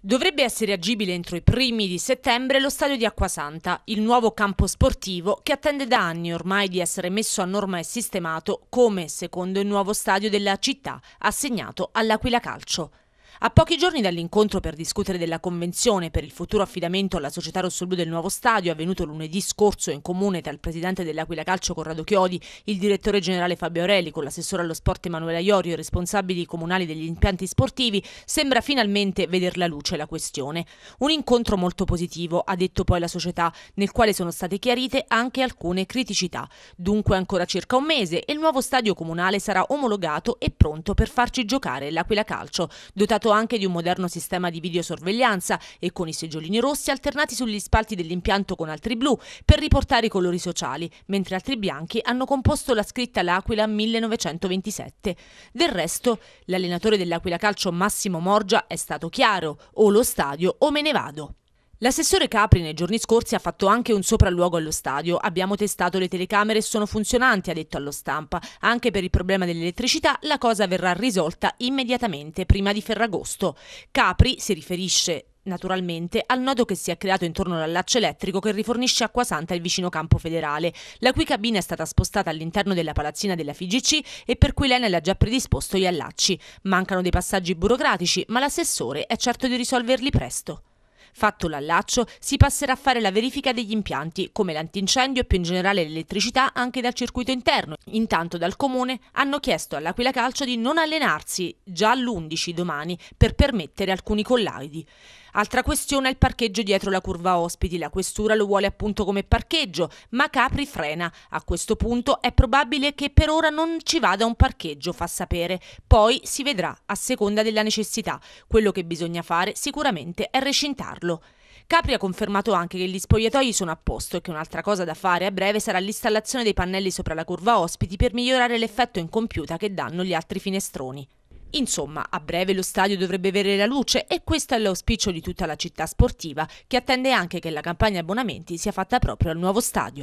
Dovrebbe essere agibile entro i primi di settembre lo stadio di Acquasanta, il nuovo campo sportivo che attende da anni ormai di essere messo a norma e sistemato come secondo il nuovo stadio della città assegnato all'Aquila Calcio. A pochi giorni dall'incontro per discutere della convenzione per il futuro affidamento alla società Rossolblu del nuovo stadio, avvenuto lunedì scorso in comune tra il presidente dell'Aquila Calcio Corrado Chiodi, il direttore generale Fabio Aureli, con l'assessore allo sport Emanuela Iorio e i responsabili comunali degli impianti sportivi, sembra finalmente veder la luce la questione. Un incontro molto positivo, ha detto poi la società, nel quale sono state chiarite anche alcune criticità. Dunque ancora circa un mese e il nuovo stadio comunale sarà omologato e pronto per farci giocare l'Aquila Calcio, dotato dotato anche di un moderno sistema di videosorveglianza e con i seggiolini rossi alternati sugli spalti dell'impianto con altri blu per riportare i colori sociali, mentre altri bianchi hanno composto la scritta L'Aquila 1927. Del resto, l'allenatore dell'Aquila Calcio Massimo Morgia è stato chiaro, o lo stadio o me ne vado. L'assessore Capri nei giorni scorsi ha fatto anche un sopralluogo allo stadio. Abbiamo testato le telecamere e sono funzionanti, ha detto allo stampa. Anche per il problema dell'elettricità la cosa verrà risolta immediatamente, prima di Ferragosto. Capri si riferisce naturalmente al nodo che si è creato intorno all'allaccio elettrico che rifornisce acqua santa il vicino campo federale, la cui cabina è stata spostata all'interno della palazzina della FIGC e per cui l'Enel ha già predisposto gli allacci. Mancano dei passaggi burocratici, ma l'assessore è certo di risolverli presto. Fatto l'allaccio, si passerà a fare la verifica degli impianti, come l'antincendio e più in generale l'elettricità anche dal circuito interno. Intanto dal comune hanno chiesto all'Aquila Calcio di non allenarsi già all'11 domani per permettere alcuni collaudi. Altra questione è il parcheggio dietro la curva ospiti. La questura lo vuole appunto come parcheggio, ma Capri frena. A questo punto è probabile che per ora non ci vada un parcheggio, fa sapere. Poi si vedrà, a seconda della necessità. Quello che bisogna fare sicuramente è recintarlo. Capri ha confermato anche che gli spogliatoi sono a posto e che un'altra cosa da fare a breve sarà l'installazione dei pannelli sopra la curva ospiti per migliorare l'effetto incompiuta che danno gli altri finestroni. Insomma, a breve lo stadio dovrebbe vedere la luce e questo è l'auspicio di tutta la città sportiva, che attende anche che la campagna abbonamenti sia fatta proprio al nuovo stadio.